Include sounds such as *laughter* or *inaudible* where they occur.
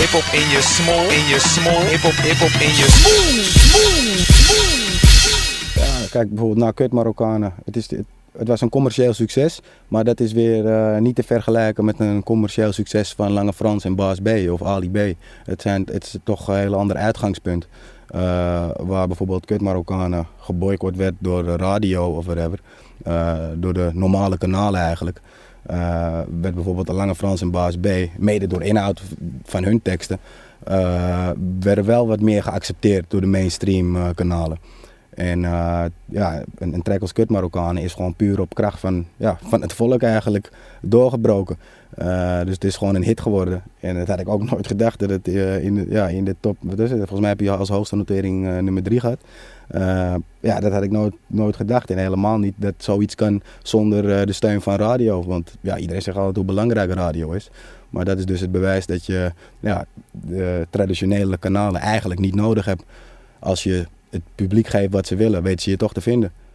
hip hop in je small, in je small, hip hop, hip hop in je small. Ja, kijk bijvoorbeeld naar nou, Kut Marokkanen. Het, is, het, was een commercieel succes, maar dat is weer eh, niet te vergelijken met een commercieel succes van Lange Frans en Baas B of Ali B. Het, zijn, het is toch een heel ander uitgangspunt. Eh, waar bijvoorbeeld Kut Marokkanen geboycott werd door de radio of whatever. Eh, door de normale kanalen eigenlijk. Eh, werd bijvoorbeeld de Lange Frans en Baas B, mede door inhoud van hun teksten, eh, werden wel wat meer geaccepteerd door de mainstream eh, kanalen. En eh, ja, een, een trek als kut Marokkanen is gewoon puur op kracht van, ja, van het volk eigenlijk doorgebroken. Eh, dus het is gewoon een hit geworden. En dat had ik ook *laughs* nooit gedacht dat het uh, in, de, ja, in de top, wat is het? Volgens mij heb je als hoogste notering nummer drie gehad. ja, dat had ik nooit, nooit gedacht. En helemaal niet dat zoiets kan zonder de steun van radio. Want ja, iedereen zegt altijd hoe belangrijk radio is. Maar dat is dus het bewijs dat je ja, de traditionele kanalen eigenlijk niet nodig hebt als je het publiek geeft wat ze willen, weten ze je toch te vinden.